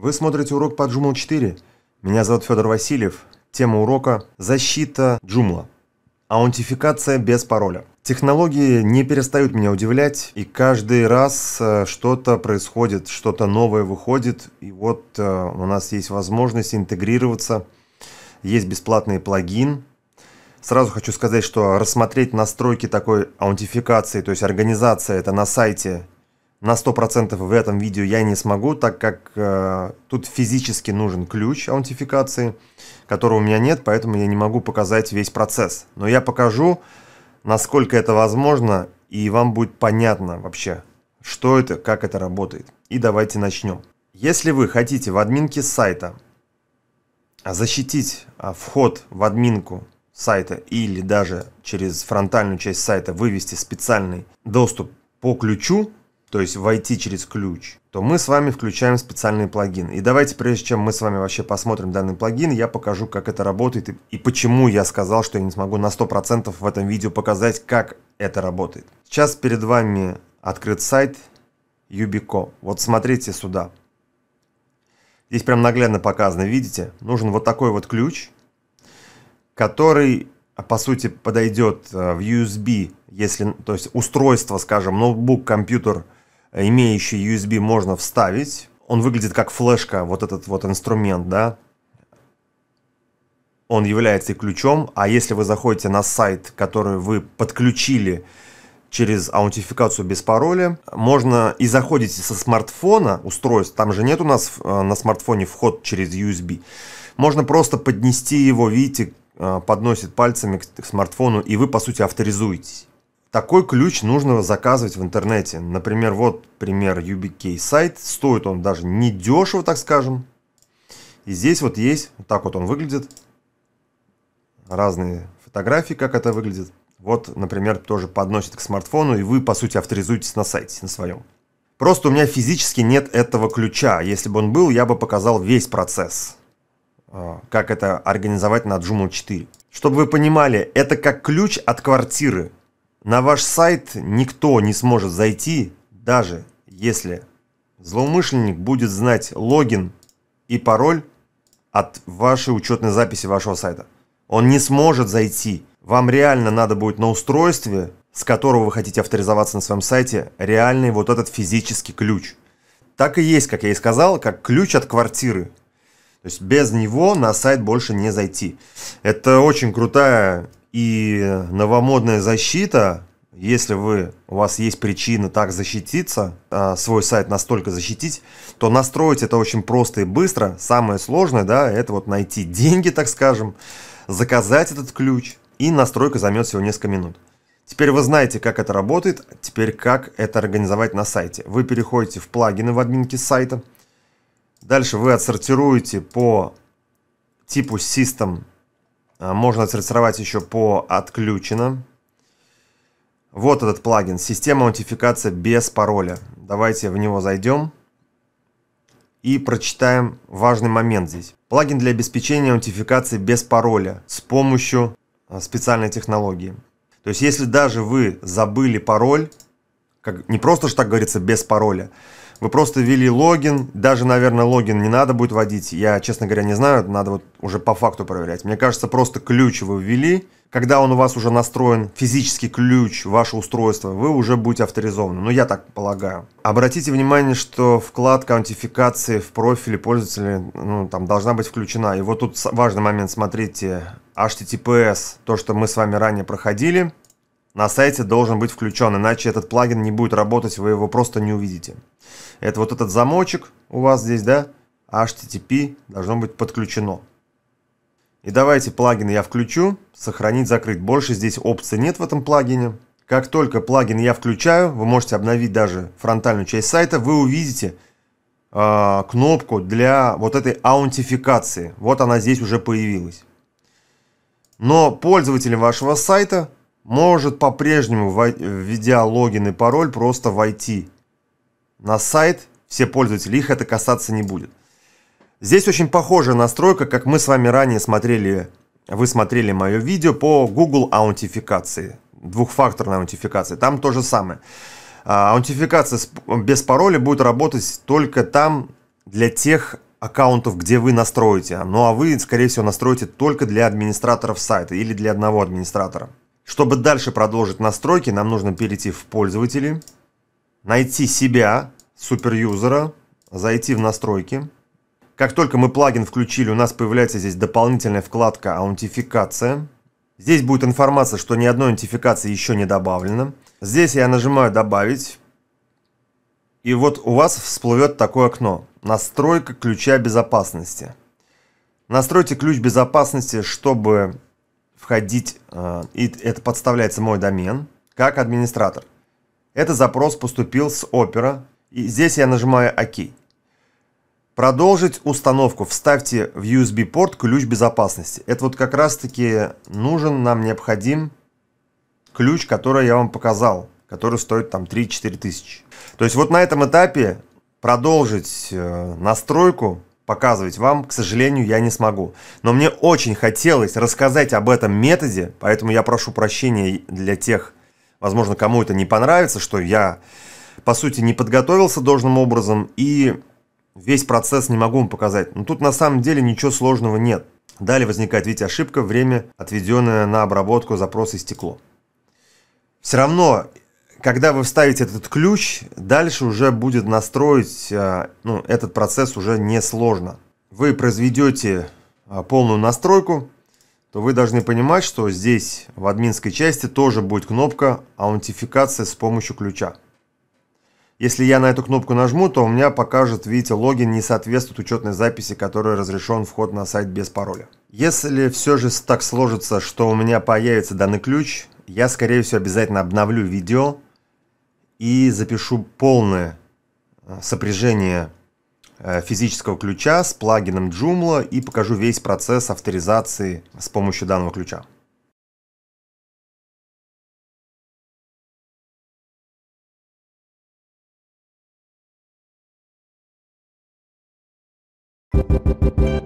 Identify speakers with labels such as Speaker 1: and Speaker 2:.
Speaker 1: Вы смотрите урок по Joomla 4. Меня зовут Федор Васильев. Тема урока – защита Joomla. Аутентификация без пароля. Технологии не перестают меня удивлять, и каждый раз э, что-то происходит, что-то новое выходит, и вот э, у нас есть возможность интегрироваться, есть бесплатный плагин. Сразу хочу сказать, что рассмотреть настройки такой аутентификации, то есть организация, это на сайте на 100% в этом видео я не смогу, так как э, тут физически нужен ключ аутентификации, которого у меня нет, поэтому я не могу показать весь процесс. Но я покажу, насколько это возможно, и вам будет понятно вообще, что это, как это работает. И давайте начнем. Если вы хотите в админке сайта защитить а, вход в админку сайта или даже через фронтальную часть сайта вывести специальный доступ по ключу, то есть войти через ключ, то мы с вами включаем специальный плагин. И давайте, прежде чем мы с вами вообще посмотрим данный плагин, я покажу, как это работает и, и почему я сказал, что я не смогу на 100% в этом видео показать, как это работает. Сейчас перед вами открыт сайт Юбико. Вот смотрите сюда. Здесь прям наглядно показано, видите? Нужен вот такой вот ключ, который а, по сути, подойдет э, в USB, если, то есть устройство, скажем, ноутбук, компьютер – имеющий USB, можно вставить. Он выглядит как флешка, вот этот вот инструмент, да. Он является и ключом, а если вы заходите на сайт, который вы подключили через аутентификацию без пароля. Можно и заходите со смартфона, устройств, там же нет у нас э, на смартфоне вход через USB. Можно просто поднести его, видите, э, подносит пальцами к смартфону, и вы, по сути, авторизуетесь. Такой ключ нужно заказывать в интернете. Например, вот пример UBK сайт. Стоит он даже не дешево, так скажем. И здесь вот есть, вот так вот он выглядит. Разные фотографии, как это выглядит. Вот, например, тоже подносит к смартфону, и вы, по сути, авторизуетесь на сайте, на своем. Просто у меня физически нет этого ключа. Если бы он был, я бы показал весь процесс, а, как это организовать на Joomla 4. Чтобы вы понимали, это как ключ от квартиры. На ваш сайт никто не сможет зайти, даже если злоумышленник будет знать логин и пароль от вашей учетной записи вашего сайта. Он не сможет зайти. Вам реально надо будет на устройстве, с которого вы хотите авторизоваться на своем сайте, реальный вот этот физический ключ. Так и есть, как я и сказал, как ключ от квартиры. То есть без него на сайт больше не зайти. Это очень крутая и новомодная защита, если вы, у вас есть причина так защититься, а, свой сайт настолько защитить, то настроить это очень просто и быстро. Самое сложное, да, это вот найти деньги, так скажем, заказать этот ключ, и настройка займет всего несколько минут. Теперь вы знаете, как это работает, теперь как это организовать на сайте. Вы переходите в плагины в админке сайта, дальше вы отсортируете по типу System а, можно отсортировать еще по «Отключено». Вот этот плагин. Система аутентификации без пароля. Давайте в него зайдем и прочитаем важный момент здесь. Плагин для обеспечения аутентификации без пароля с помощью а, специальной технологии. То есть, если даже вы забыли пароль, как, не просто что так говорится без пароля, вы просто ввели логин, даже, наверное, логин не надо будет вводить. Я, честно говоря, не знаю, надо вот уже по факту проверять. Мне кажется, просто ключ вы ввели, когда он у вас уже настроен, физический ключ, ваше устройство, вы уже будете авторизованы. Ну, я так полагаю. Обратите внимание, что вкладка аутентификации в профиле пользователя ну, там должна быть включена. И вот тут важный момент, смотрите, HTTPS, то, что мы с вами ранее проходили, на сайте должен быть включен, иначе этот плагин не будет работать, вы его просто не увидите. Это вот этот замочек у вас здесь, да, HTTP должно быть подключено. И давайте плагин я включу, сохранить, закрыть. Больше здесь опций нет в этом плагине. Как только плагин я включаю, вы можете обновить даже фронтальную часть сайта, вы увидите э, кнопку для вот этой аутентификации. Вот она здесь уже появилась. Но пользователем вашего сайта может по-прежнему, введя логин и пароль, просто войти на сайт, все пользователи, их это касаться не будет. Здесь очень похожая настройка, как мы с вами ранее смотрели, вы смотрели мое видео по Google аутентификации, двухфакторной аутентификации, там то же самое. А, аутентификация без пароля будет работать только там для тех аккаунтов, где вы настроите. Ну а вы, скорее всего, настроите только для администраторов сайта или для одного администратора. Чтобы дальше продолжить настройки, нам нужно перейти в пользователи, найти себя, суперюзера, зайти в настройки. Как только мы плагин включили, у нас появляется здесь дополнительная вкладка «Аутентификация». Здесь будет информация, что ни одной аутентификации еще не добавлено. Здесь я нажимаю «Добавить». И вот у вас всплывет такое окно «Настройка ключа безопасности». Настройте ключ безопасности, чтобы входить, э, и это подставляется мой домен, как администратор. Этот запрос поступил с Opera, и здесь я нажимаю ОК. Продолжить установку. Вставьте в USB-порт ключ безопасности. Это вот как раз-таки нужен, нам необходим ключ, который я вам показал, который стоит там 3-4 тысячи. То есть вот на этом этапе продолжить э, настройку показывать вам, к сожалению, я не смогу. Но мне очень хотелось рассказать об этом методе, поэтому я прошу прощения для тех, возможно, кому это не понравится, что я, по сути, не подготовился должным образом и весь процесс не могу вам показать. Но тут на самом деле ничего сложного нет. Далее возникает, видите, ошибка, время, отведенное на обработку запроса и стекло. Все равно когда вы вставите этот ключ, дальше уже будет настроить э, ну, этот процесс уже несложно. Вы произведете э, полную настройку, то вы должны понимать, что здесь в админской части тоже будет кнопка аутентификации с помощью ключа. Если я на эту кнопку нажму, то у меня покажет, видите, логин не соответствует учетной записи, которой разрешен вход на сайт без пароля. Если все же так сложится, что у меня появится данный ключ, я, скорее всего, обязательно обновлю видео, и запишу полное э, сопряжение э, физического ключа с плагином Joomla и покажу весь процесс авторизации с помощью данного ключа. Thank you.